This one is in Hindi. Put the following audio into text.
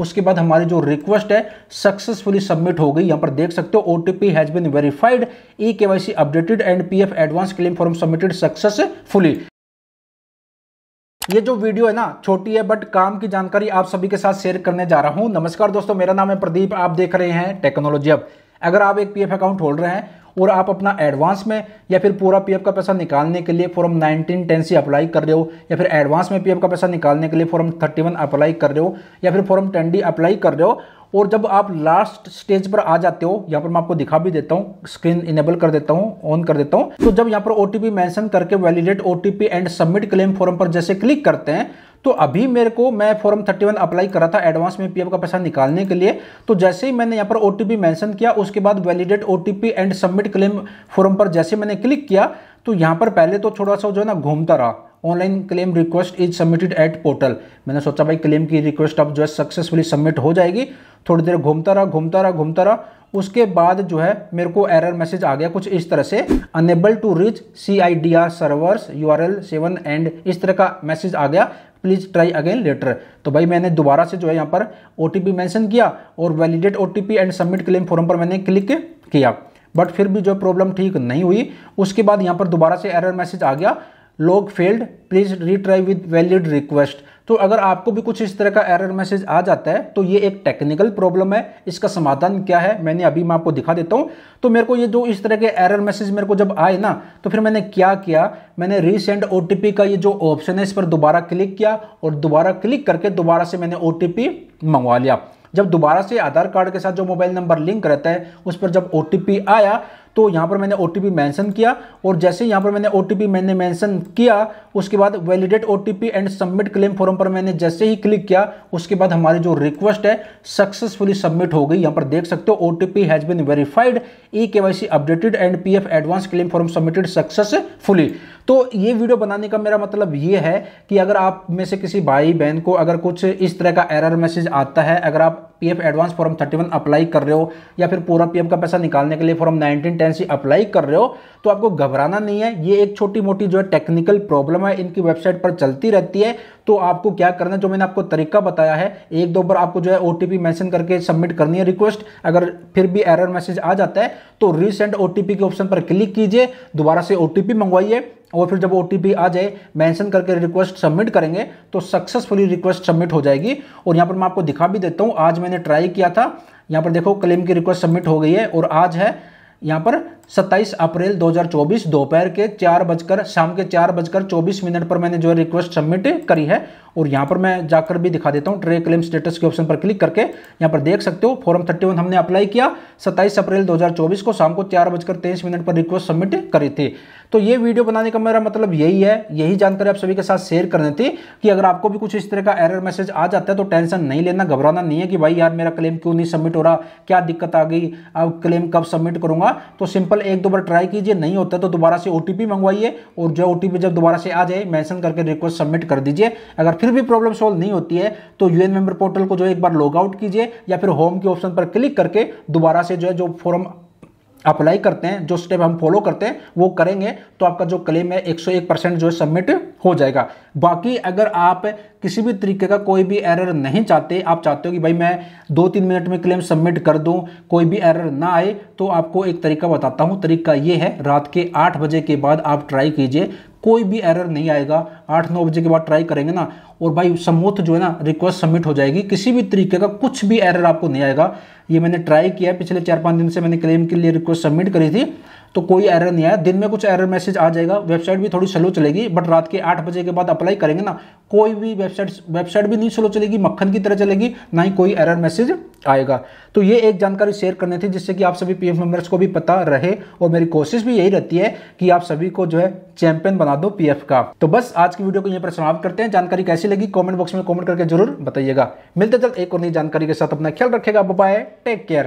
उसके बाद हमारी जो रिक्वेस्ट है सक्सेसफुली सबमिट हो गई यहाँ पर देख सकते हो O T P has been verified E K Y C updated and P F advance claim form submitted successfully ये जो वीडियो है ना छोटी है बट काम की जानकारी आप सभी के साथ शेयर करने जा रहा हूँ नमस्कार दोस्तों मेरा नाम है प्रदीप आप देख रहे हैं टेक्नोलॉजी अब अगर आप एक पीएफ अकाउंट होल्डर हैं और आप अपना एडवांस में या फिर पूरा पीएफ का पैसा निकालने के लिए फॉर्म टेन सी अप्लाई कर रहे हो या फिर एडवांस में पीएफ का पैसा निकालने के लिए फॉर्म वन अप्लाई कर रहे हो या फिर फॉर्म डी अप्लाई कर रहे हो और जब आप लास्ट स्टेज पर आ जाते हो यहाँ पर मैं आपको दिखा भी देता हूँ स्क्रीन इनेबल कर देता हूँ ऑन कर देता हूँ तो जब यहाँ पर ओ टी मेंशन करके validate O and submit claim form पर जैसे क्लिक करते हैं तो अभी मेरे को मैं फॉर्म 31 अप्लाई करा था एडवांस में पीएफ का पैसा निकालने के लिए तो जैसे ही मैंने यहाँ पर ओटीपी मेंशन किया उसके बाद validate OTP and submit claim form पर जैसे मैंने क्लिक किया तो यहाँ पर पहले तो थोड़ा सा जो है ना घूमता रहा online claim request is submitted at portal मैंने सोचा भाई क्लेम की रिक्वेस्ट अब जो है सक्सेसफुली सबमिट हो जाएगी थोड़ी देर घूमता रहा घूमता रहा घूमता रहा उसके बाद जो है मेरे को एरर मैसेज आ गया कुछ इस तरह से unable to reach C I D R servers U R L seven and इस तरह का मैसेज आ गया प्लीज़ ट्राई अगेन लेटर तो भाई मैंने दोबारा से जो है यहाँ पर ओ टी किया और validate O and submit claim form पर मैंने क्लिक किया बट फिर भी जो प्रॉब्लम ठीक नहीं हुई उसके बाद यहाँ पर दोबारा से एरर मैसेज आ गया log failed please retry with valid request तो अगर आपको भी कुछ इस तरह का एरर मैसेज आ जाता है तो ये एक टेक्निकल प्रॉब्लम है इसका समाधान क्या है मैंने अभी मैं आपको दिखा देता हूँ तो मेरे को ये जो इस तरह के एरर मैसेज मेरे को जब आए ना तो फिर मैंने क्या किया मैंने रीसेंड ओ का ये जो ऑप्शन है इस पर दोबारा क्लिक किया और दोबारा क्लिक करके दोबारा से मैंने ओ मंगवा लिया जब दोबारा से आधार कार्ड के साथ जो मोबाइल नंबर लिंक रहता है उस पर जब ओ आया तो यहाँ पर मैंने ओ टी किया और जैसे यहाँ पर मैंने ओ मैंने मैंसन किया उसके बाद validate O and submit claim form पर मैंने जैसे ही क्लिक किया उसके बाद हमारी जो रिक्वेस्ट है सक्सेसफुली सबमिट हो गई यहाँ पर देख सकते हो O has been verified E K updated and P advance claim form submitted successfully तो ये वीडियो बनाने का मेरा मतलब ये है कि अगर आप में से किसी भाई बहन को अगर कुछ इस तरह का एरर मैसेज आता है अगर आप पीएफ एडवांस फॉर्म 31 अप्लाई कर रहे हो या फिर पूरा पीएफ का पैसा निकालने के लिए फॉर्म 1910 अप्लाई कर रहे हो तो आपको घबराना नहीं है ये एक छोटी मोटी जो है टेक्निकल प्रॉब्लम है इनकी वेबसाइट पर चलती रहती है तो आपको क्या करना है जो मैंने आपको तरीका बताया है एक दो बार आपको जो है ओ मैंशन करके सबमिट करनी है रिक्वेस्ट अगर फिर भी एरर मैसेज आ जाता है तो रिसेंट ओ के ऑप्शन पर क्लिक कीजिए दोबारा से ओ मंगवाइए और फिर जब ओ आ जाए मेंशन करके रिक्वेस्ट सबमिट करेंगे तो सक्सेसफुली रिक्वेस्ट सबमिट हो जाएगी और यहाँ पर मैं आपको दिखा भी देता हूँ आज मैंने ट्राई किया था यहाँ पर देखो क्लेम की रिक्वेस्ट सबमिट हो गई है और आज है यहाँ पर 27 अप्रैल 2024 दोपहर के चार बजकर शाम के चार बजकर चौबीस मिनट पर मैंने जो है रिक्वेस्ट सबमिट करी है और यहाँ पर मैं जाकर भी दिखा देता हूँ ट्रे क्लेम स्टेटस के ऑप्शन पर क्लिक करके यहाँ पर देख सकते हो फॉर्म थर्टी हमने अप्लाई किया सत्ताईस अप्रैल 2024 को शाम को चार बजकर तेईस मिनट पर रिक्वेस्ट सबमिट करी थी तो ये वीडियो बनाने का मेरा मतलब यही है यही जानकारी आप सभी के साथ शेयर करनी थी कि अगर आपको भी कुछ इस तरह का एरर मैसेज आ जाता है तो टेंशन नहीं लेना घबराना नहीं है कि भाई यार मेरा क्लेम क्यों नहीं सबमिट हो रहा क्या दिक्कत आ गई अब क्लेम कब सबमिट करूंगा तो सिंपल एक दो बार ट्राई कीजिए नहीं होता तो दोबारा से ओ मंगवाइए और जो ओ जब दोबारा से आ जाए मैंशन करके रिक्वेस्ट सबमिट कर दीजिए अगर फिर फिर भी प्रॉब्लम सॉल्व नहीं होती है तो यूएन मेंबर पोर्टल को जो एक बार लॉग आउट कीजिए या फिर होम के ऑप्शन पर क्लिक करके दोबारा से जो है जो फॉर्म अप्लाई करते हैं जो स्टेप हम फॉलो करते हैं वो करेंगे तो आपका जो क्लेम है 101 परसेंट जो है सबमिट हो जाएगा बाकी अगर आप किसी भी तरीके का कोई भी एरर नहीं चाहते आप चाहते हो कि भाई मैं दो तीन मिनट में क्लेम सबमिट कर दूं कोई भी एरर ना आए तो आपको एक तरीका बताता हूं तरीका ये है रात के आठ बजे के बाद आप ट्राई कीजिए कोई भी एरर नहीं आएगा आठ नौ बजे के बाद ट्राई करेंगे ना और भाई समूथ जो है ना रिक्वेस्ट सबमिट हो जाएगी किसी भी तरीके का कुछ भी एरर आपको नहीं आएगा ये मैंने ट्राई किया पिछले चार पाँच दिन से मैंने क्लेम के लिए रिक्वेस्ट सबमिट करी थी तो कोई एरर नहीं आया दिन में कुछ एरर मैसेज आ जाएगा वेबसाइट भी थोड़ी स्लो चलेगी बट रात के आठ बजे के बाद अप्लाई करेंगे ना कोई भी वेबसाइट वेबसाइट भी नहीं स्लो चलेगी मक्खन की तरह चलेगी ना ही कोई एरर मैसेज आएगा तो ये एक जानकारी शेयर करनी थी जिससे कि आप सभी पी मेंबर्स को भी पता रहे और मेरी कोशिश भी यही रहती है कि आप सभी को जो है चैंपियन बना दो पी का तो बस आज की वीडियो को यहीं पर समाप्त करते हैं जानकारी कैसी लगी कॉमेंट बॉक्स में कॉमेंट करके जरूर बताइएगा मिलते जल्द एक और नई जानकारी के साथ अपना ख्याल रखेगा बाय टेक केयर